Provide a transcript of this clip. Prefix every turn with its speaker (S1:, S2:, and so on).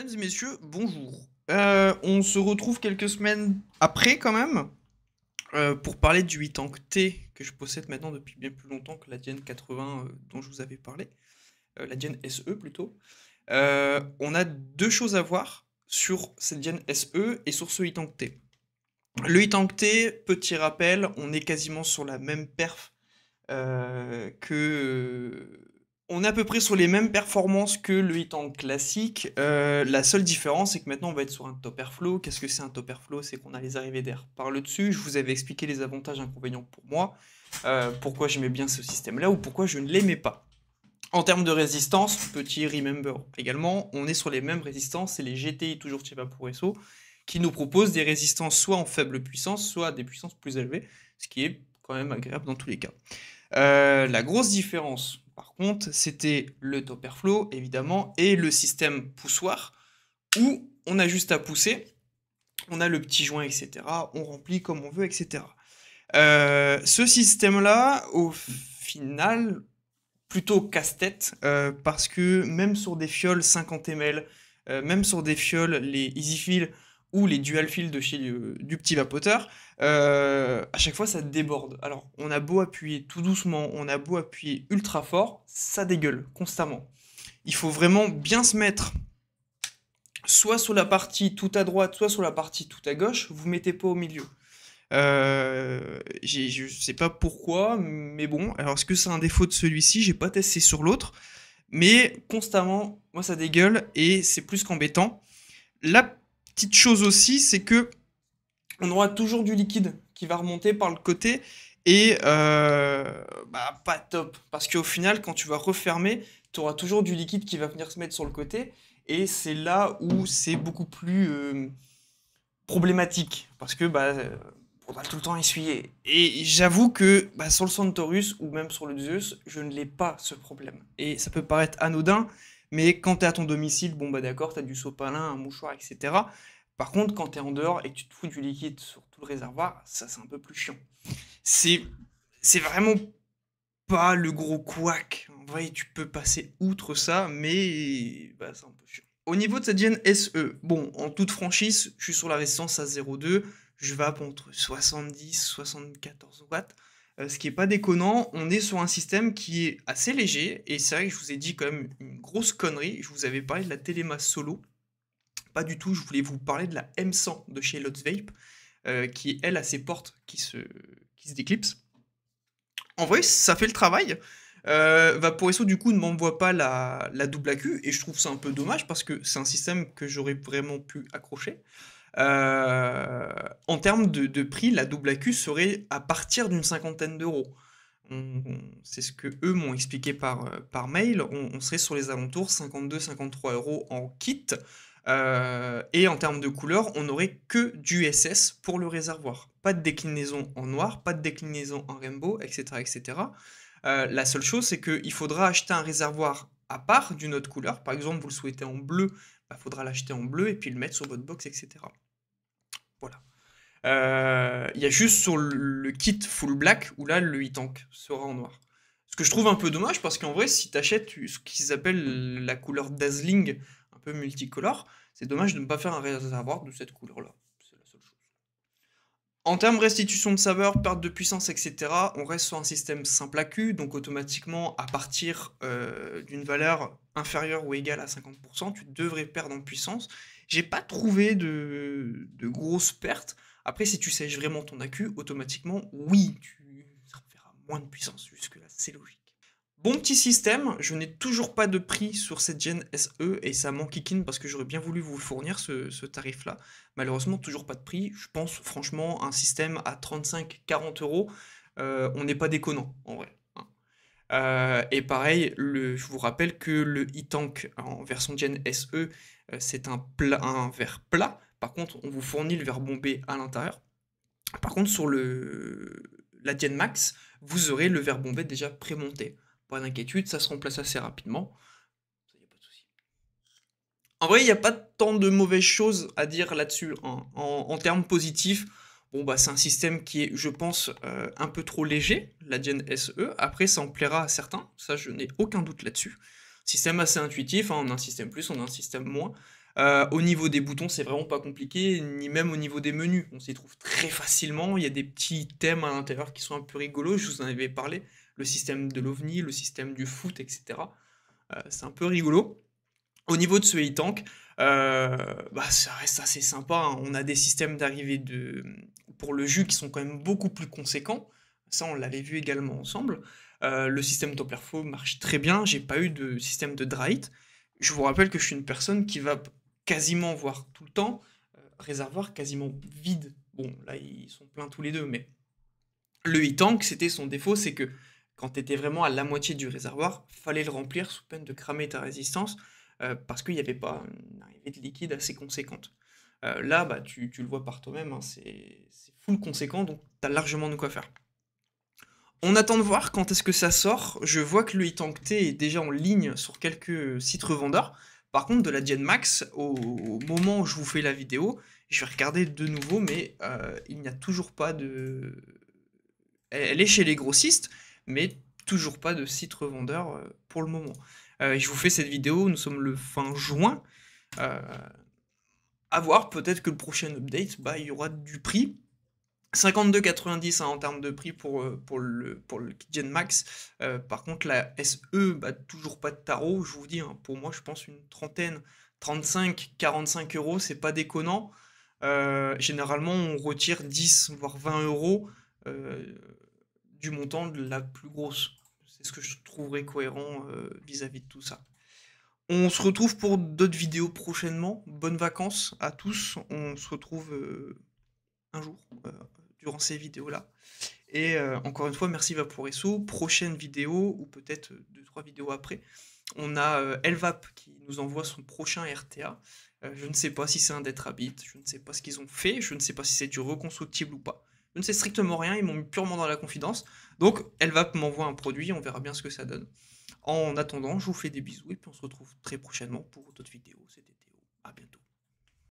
S1: Mesdames et messieurs, bonjour. Euh, on se retrouve quelques semaines après quand même euh, pour parler du 8 tank T que je possède maintenant depuis bien plus longtemps que la Dienne 80 euh, dont je vous avais parlé, la Dienne SE plutôt. on a deux choses à voir sur cette Dienne SE et sur ce 8 tank T. Le 8 tank T, petit rappel, on est quasiment sur la même perf que on est à peu près sur les mêmes performances que le hit tank classique. Euh, la seule différence, c'est que maintenant, on va être sur un top airflow. Qu'est-ce que c'est un top airflow C'est qu'on a les arrivées d'air par le dessus. Je vous avais expliqué les avantages et inconvénients pour moi, euh, pourquoi j'aimais bien ce système-là ou pourquoi je ne l'aimais pas. En termes de résistance, petit remember également, on est sur les mêmes résistances. C'est les GTI, toujours chez Vaporesso, qui nous proposent des résistances soit en faible puissance, soit à des puissances plus élevées, ce qui est quand même agréable dans tous les cas. Euh, la grosse différence par contre, c'était le topper flow, évidemment, et le système poussoir, où on a juste à pousser, on a le petit joint, etc., on remplit comme on veut, etc. Euh, ce système-là, au final, plutôt casse-tête, euh, parce que même sur des fioles 50 ml, euh, même sur des fioles, les EasyFill, ou les dual fields de chez euh, du petit vapoteur, euh, à chaque fois ça déborde. Alors on a beau appuyer tout doucement, on a beau appuyer ultra fort, ça dégueule constamment. Il faut vraiment bien se mettre soit sur la partie tout à droite, soit sur la partie tout à gauche, vous mettez pas au milieu. Euh, je sais pas pourquoi, mais bon, alors est-ce que c'est un défaut de celui-ci J'ai pas testé sur l'autre, mais constamment, moi ça dégueule et c'est plus qu'embêtant. La Petite chose aussi, c'est que on aura toujours du liquide qui va remonter par le côté et euh, bah, pas top. Parce qu'au final, quand tu vas refermer, tu auras toujours du liquide qui va venir se mettre sur le côté. Et c'est là où c'est beaucoup plus euh, problématique. Parce que bah, on va tout le temps essuyer. Et j'avoue que bah, sur le centaurus ou même sur le Zeus, je ne l'ai pas ce problème. Et ça peut paraître anodin, mais quand tu es à ton domicile, bon, bah d'accord, tu as du sopalin, un mouchoir, etc. Par contre, quand tu es en dehors et que tu te fous du liquide sur tout le réservoir, ça, c'est un peu plus chiant. C'est, c'est vraiment pas le gros couac. En vrai, tu peux passer outre ça, mais bah, c'est un peu chiant. Au niveau de cette gêne SE, bon, en toute franchise, je suis sur la résistance à 0,2, je vape entre 70 74 watts. Euh, ce qui n'est pas déconnant, on est sur un système qui est assez léger, et c'est vrai que je vous ai dit quand même une grosse connerie, je vous avais parlé de la Téléma Solo, pas du tout, je voulais vous parler de la M100 de chez Lots Vape, euh, qui qui elle a ses portes qui se, qui se déclipsent. En vrai, ça fait le travail. Euh, Vaporesso du coup ne m'envoie pas la, la double AQ et je trouve ça un peu dommage parce que c'est un système que j'aurais vraiment pu accrocher. Euh, en termes de, prix, la double AQ serait à partir d'une cinquantaine d'euros. C'est ce que eux m'ont expliqué par, euh, mail. On, serait sur les alentours 52-53 euros en kit. Euh, et en termes de couleur, on n'aurait que du SS pour le réservoir. Pas de déclinaison en noir, pas de déclinaison en rainbow, etc. etc. la seule chose, c'est qu'il faudra acheter un réservoir à part d'une autre couleur. Par exemple, vous le souhaitez en bleu, il bah, faudra l'acheter en bleu et puis le mettre sur votre box, etc. Voilà. Euh, il y a juste sur le, kit full black où là le e-tank sera en noir. Ce que je trouve un peu dommage parce qu'en vrai, si tu achètes ce qu'ils appellent la couleur dazzling, un peu multicolore, c'est dommage de ne pas faire un réservoir de cette couleur-là. C'est la seule chose. En termes restitution de saveur, perte de puissance, etc., on reste sur un système simple à Q, donc automatiquement, à partir euh, d'une valeur inférieure ou égale à 50%, tu devrais perdre en puissance. J'ai pas trouvé de, de grosses pertes. Après, si tu sèches vraiment ton accu, automatiquement, oui, tu verras moins de puissance. Jusque-là, c'est logique. Bon petit système, je n'ai toujours pas de prix sur cette Gen SE et ça m'en in parce que j'aurais bien voulu vous fournir ce, tarif-là. Malheureusement, toujours pas de prix. Je pense franchement un système à 35-40 euros, euh, on n'est pas déconnant en vrai. Euh, et pareil, je vous rappelle que le e-tank en version Gen SE, euh, c'est un, verre plat. Par contre, on vous fournit le verre bombé à l'intérieur. Par contre, sur le, la Gen Max, vous aurez le verre bombé déjà prémonté. Pas d'inquiétude, ça se remplace assez rapidement. En vrai, il n'y a pas tant de mauvaises choses à dire là-dessus. en, termes positifs, Bon, bah, c'est un système qui est, je pense, euh, un peu trop léger, la SE. Après, ça en plaira à certains, ça, je n'ai aucun doute là-dessus. Système assez intuitif, hein. on a un système plus, on a un système moins. Euh, au niveau des boutons, c'est vraiment pas compliqué, ni même au niveau des menus. On s'y trouve très facilement. Il y a des petits thèmes à l'intérieur qui sont un peu rigolos, je vous en avais parlé. Le système de l'OVNI, le système du foot, etc. Euh, c'est un peu rigolo. Au niveau de ce e-tank, euh, bah, ça reste assez sympa. Hein. On a des systèmes d'arrivée de... pour le jus qui sont quand même beaucoup plus conséquents. Ça, on l'avait vu également ensemble. Euh, le système Flow marche très bien. J'ai pas eu de système de dry Je vous rappelle que je suis une personne qui va quasiment voir tout le temps euh, réservoir quasiment vide. Bon, là, ils sont pleins tous les deux, mais le e-tank, c'était son défaut, c'est que quand tu étais vraiment à la moitié du réservoir, fallait le remplir sous peine de cramer ta résistance. Euh, parce qu'il n'y avait pas une arrivée de liquide assez conséquente. Euh, là, bah, tu, le vois par toi-même, hein, c'est full conséquent, donc tu as largement de quoi faire. On attend de voir quand est-ce que ça sort. Je vois que le e-tank T est déjà en ligne sur quelques sites revendeurs. Par contre, de la Gen Max, au, moment où je vous fais la vidéo, je vais regarder de nouveau, mais euh, il n'y a toujours pas de... Elle est chez les grossistes, mais toujours pas de sites revendeurs pour le moment. Euh, je vous fais cette vidéo, nous sommes le fin juin. Euh, à voir, peut-être que le prochain update, bah, il y aura du prix. 52,90 hein, en termes de prix pour, euh, pour, le, pour le Max. par contre, la SE, bah, toujours pas de tarot. Je vous dis, hein, pour moi, je pense une trentaine, 35, 45 euros, c'est pas déconnant. généralement, on retire 10, voire 20 euros du montant de la plus grosse. C'est ce que je trouverais cohérent euh, vis-à-vis de tout ça. On se retrouve pour d'autres vidéos prochainement. Bonnes vacances à tous. On se retrouve euh, un jour euh, durant ces vidéos-là. Et encore une fois, merci Vaporesso. Prochaine vidéo, ou peut-être deux, trois vidéos après, on a Elvap qui nous envoie son prochain RTA. je ne sais pas si c'est un Detrabit, je ne sais pas ce qu'ils ont fait, je ne sais pas si c'est du reconstructible ou pas. Je ne sais strictement rien, ils m'ont mis purement dans la confidence. Donc, elle va m'envoyer un produit, on verra bien ce que ça donne. En attendant, je vous fais des bisous et puis on se retrouve très prochainement pour d'autres vidéos. C'était Théo, à bientôt.